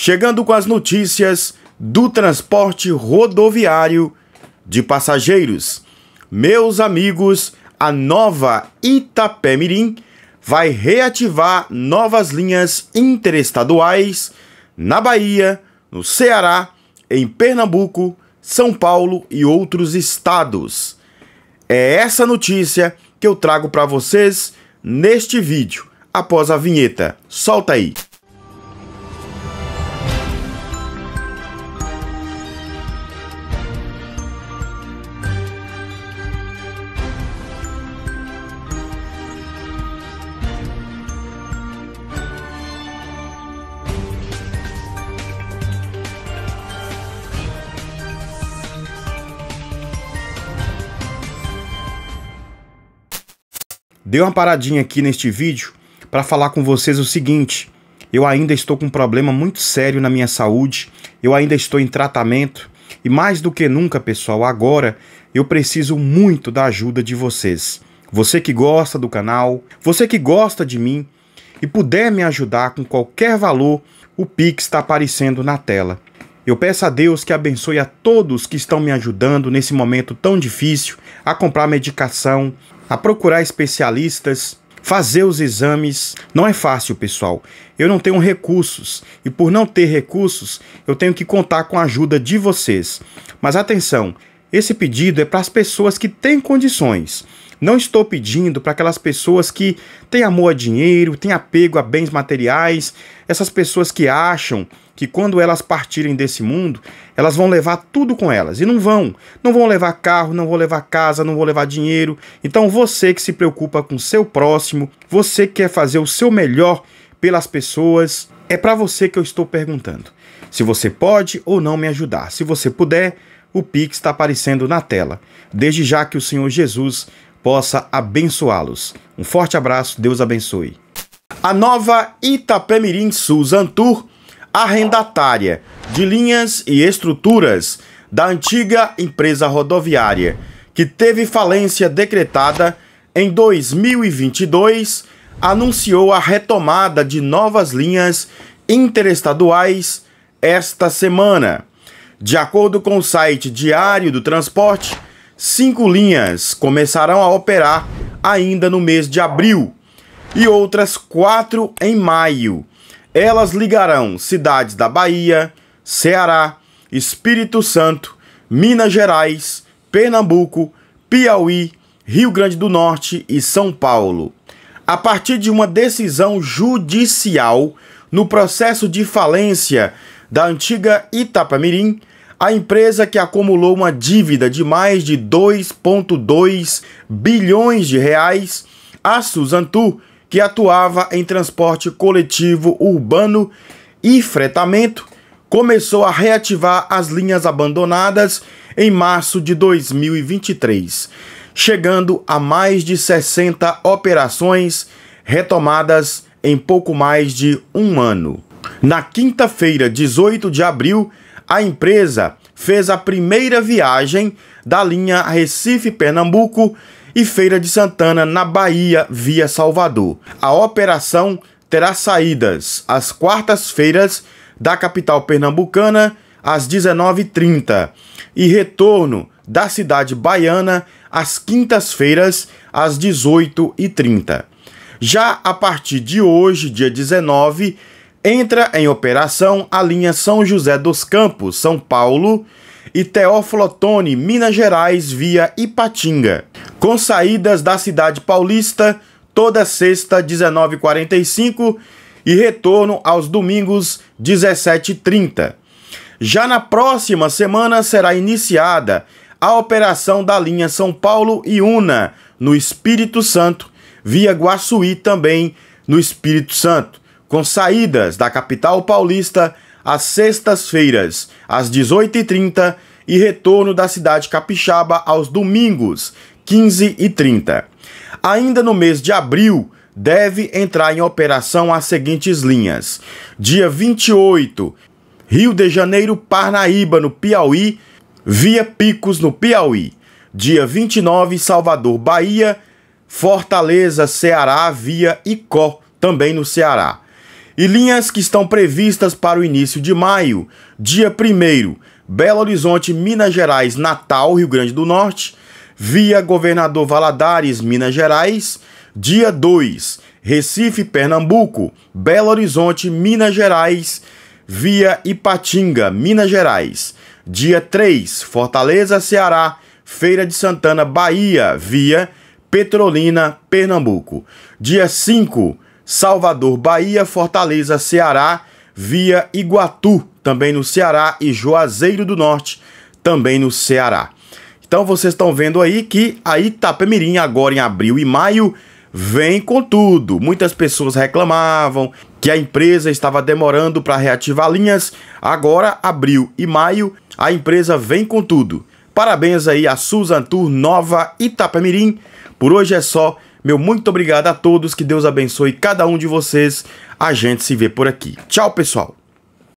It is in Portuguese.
chegando com as notícias do transporte rodoviário de passageiros. Meus amigos, a nova Itapemirim vai reativar novas linhas interestaduais na Bahia, no Ceará, em Pernambuco, São Paulo e outros estados. É essa notícia que eu trago para vocês neste vídeo, após a vinheta. Solta aí! Dei uma paradinha aqui neste vídeo para falar com vocês o seguinte: eu ainda estou com um problema muito sério na minha saúde, eu ainda estou em tratamento e mais do que nunca, pessoal, agora eu preciso muito da ajuda de vocês. Você que gosta do canal, você que gosta de mim e puder me ajudar com qualquer valor, o Pix está aparecendo na tela. Eu peço a Deus que abençoe a todos que estão me ajudando nesse momento tão difícil a comprar medicação, a procurar especialistas, fazer os exames. Não é fácil, pessoal. Eu não tenho recursos e, por não ter recursos, eu tenho que contar com a ajuda de vocês. Mas atenção, esse pedido é para as pessoas que têm condições. Não estou pedindo para aquelas pessoas que têm amor a dinheiro, têm apego a bens materiais, essas pessoas que acham que quando elas partirem desse mundo, elas vão levar tudo com elas. E não vão. Não vão levar carro, não vão levar casa, não vão levar dinheiro. Então você que se preocupa com o seu próximo, você que quer fazer o seu melhor pelas pessoas, é para você que eu estou perguntando. Se você pode ou não me ajudar. Se você puder, o Pix está aparecendo na tela. Desde já que o Senhor Jesus possa abençoá-los. Um forte abraço, Deus abençoe. A nova Itapemirim susantur arrendatária de linhas e estruturas da antiga empresa rodoviária, que teve falência decretada em 2022, anunciou a retomada de novas linhas interestaduais esta semana. De acordo com o site Diário do Transporte, cinco linhas começarão a operar ainda no mês de abril e outras quatro em maio elas ligarão cidades da Bahia, Ceará, Espírito Santo, Minas Gerais, Pernambuco, Piauí, Rio Grande do Norte e São Paulo. A partir de uma decisão judicial no processo de falência da antiga Itapamirim, a empresa que acumulou uma dívida de mais de 2,2 bilhões de reais, a Suzantu, que atuava em transporte coletivo urbano e fretamento, começou a reativar as linhas abandonadas em março de 2023, chegando a mais de 60 operações retomadas em pouco mais de um ano. Na quinta-feira, 18 de abril, a empresa fez a primeira viagem da linha Recife-Pernambuco e Feira de Santana, na Bahia, via Salvador. A operação terá saídas às quartas-feiras da capital pernambucana às 19h30 e retorno da cidade baiana às quintas-feiras às 18h30. Já a partir de hoje, dia 19, entra em operação a linha São José dos Campos, São Paulo, e Teófilo Otoni, Minas Gerais, via Ipatinga com saídas da cidade paulista toda sexta 19:45 e retorno aos domingos 17:30. Já na próxima semana será iniciada a operação da linha São Paulo e Una no Espírito Santo, via Guaçuí também no Espírito Santo, com saídas da capital paulista às sextas-feiras, às 18h30 e retorno da cidade capixaba aos domingos, 15 e 30. Ainda no mês de abril, deve entrar em operação as seguintes linhas: dia 28, Rio de Janeiro, Parnaíba, no Piauí, via Picos, no Piauí. Dia 29, Salvador, Bahia, Fortaleza, Ceará, via Icó, também no Ceará. E linhas que estão previstas para o início de maio: dia 1, Belo Horizonte, Minas Gerais, Natal, Rio Grande do Norte via Governador Valadares, Minas Gerais, dia 2, Recife, Pernambuco, Belo Horizonte, Minas Gerais, via Ipatinga, Minas Gerais, dia 3, Fortaleza, Ceará, Feira de Santana, Bahia, via Petrolina, Pernambuco, dia 5, Salvador, Bahia, Fortaleza, Ceará, via Iguatu, também no Ceará, e Juazeiro do Norte, também no Ceará. Então vocês estão vendo aí que a Itapemirim agora em abril e maio vem com tudo. Muitas pessoas reclamavam que a empresa estava demorando para reativar linhas. Agora, abril e maio, a empresa vem com tudo. Parabéns aí a Susan Tour Nova Itapemirim. Por hoje é só. Meu muito obrigado a todos, que Deus abençoe cada um de vocês. A gente se vê por aqui. Tchau, pessoal.